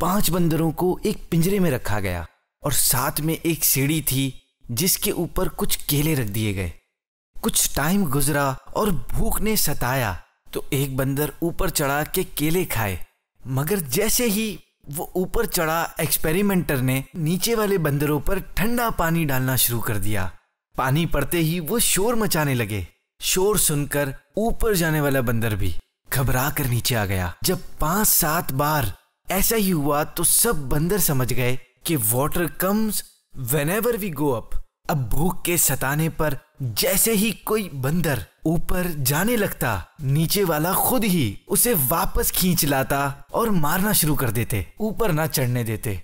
पांच बंदरों को एक पिंजरे में रखा गया और साथ में एक सीढ़ी थी जिसके ऊपर कुछ केले रख दिए गए कुछ टाइम गुजरा और भूख ने सताया तो एक बंदर ऊपर चढ़ा के केले खाए मगर जैसे ही वो ऊपर चढ़ा एक्सपेरिमेंटर ने नीचे वाले बंदरों पर ठंडा पानी डालना शुरू कर दिया पानी पड़ते ही वो शोर मचाने लगे शोर सुनकर ऊपर जाने वाला बंदर भी घबरा कर नीचे आ गया जब पांच सात बार ऐसा ही हुआ तो सब बंदर समझ गए कि water comes whenever we go up अब भूख के सताने पर जैसे ही कोई बंदर ऊपर जाने लगता नीचे वाला खुद ही उसे वापस खींच लाता और मारना शुरू कर देते ऊपर ना चढ़ने देते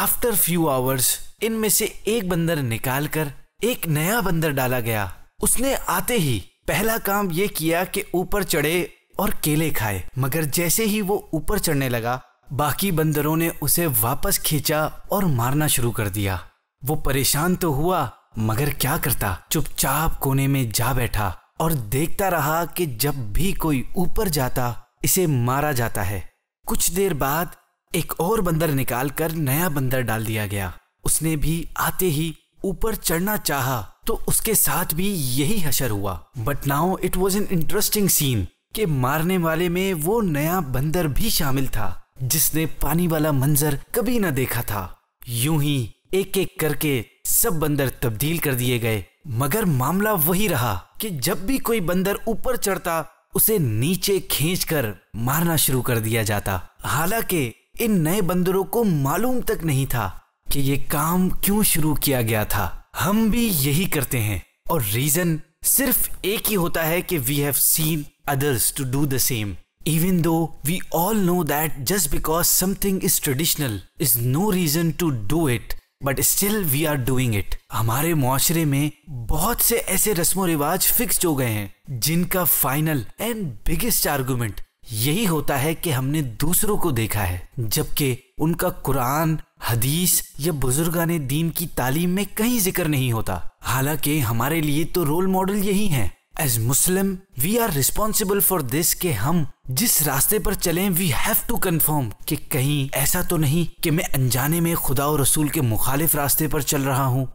आफ्टर फ्यू आवर्स इनमें से एक बंदर निकाल कर एक नया बंदर डाला गया उसने आते ही पहला काम ये किया कि ऊपर चढ़े और केले खाए मगर जैसे ही वो ऊपर चढ़ने लगा बाकी बंदरों ने उसे वापस खींचा और मारना शुरू कर दिया वो परेशान तो हुआ मगर क्या करता चुपचाप कोने में जा बैठा और देखता रहा कि जब भी कोई ऊपर जाता इसे मारा जाता है कुछ देर बाद एक और बंदर निकालकर नया बंदर डाल दिया गया उसने भी आते ही ऊपर चढ़ना चाहा तो उसके साथ भी यही हशर हुआ but now it was an interesting scene के मारने वाले में वो नया बंदर भी शामिल था जिसने पानी वाला मंजर कभी ना देखा था यूं ही एक एक करके सब बंदर तब्दील कर दिए गए मगर मामला वही रहा कि जब भी कोई बंदर ऊपर चढ़ता उसे नीचे खींचकर मारना शुरू कर दिया जाता हालांकि इन नए बंदरों को मालूम तक नहीं था कि ये काम क्यों शुरू किया गया था हम भी यही करते हैं और रीजन सिर्फ एक ही होता है कि we have seen others to do the same Even though we all know that just because something is traditional is no reason to do it but still we are doing it हमारे माशरे में बहुत से ऐसे रस्मों रिवाज fix हो गए हैं जिनका फाइनल एंड बिगेस्ट आर्गूमेंट यही होता है कि हमने दूसरों को देखा है जबकि उनका कुरान हदीस या ने दीन की तालीम में कहीं जिक्र नहीं होता हालांकि हमारे लिए तो रोल मॉडल यही हैं as Muslim we are responsible for this के हम जिस रास्ते पर चले वी हैव टू कन्फर्म कि कहीं ऐसा तो नहीं कि मैं अनजाने में खुदा और रसूल के मुखालिफ रास्ते पर चल रहा हूँ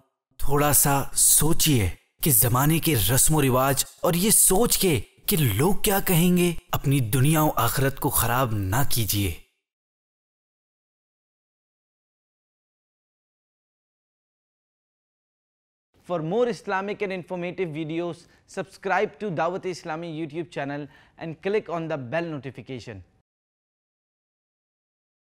थोड़ा सा सोचिए कि जमाने के रस्म व रिवाज और ये सोच के कि लोग क्या कहेंगे अपनी दुनिया और आखरत को खराब ना कीजिए For more Islamic and informative videos, subscribe to Dawat Islami YouTube channel and click on the bell notification.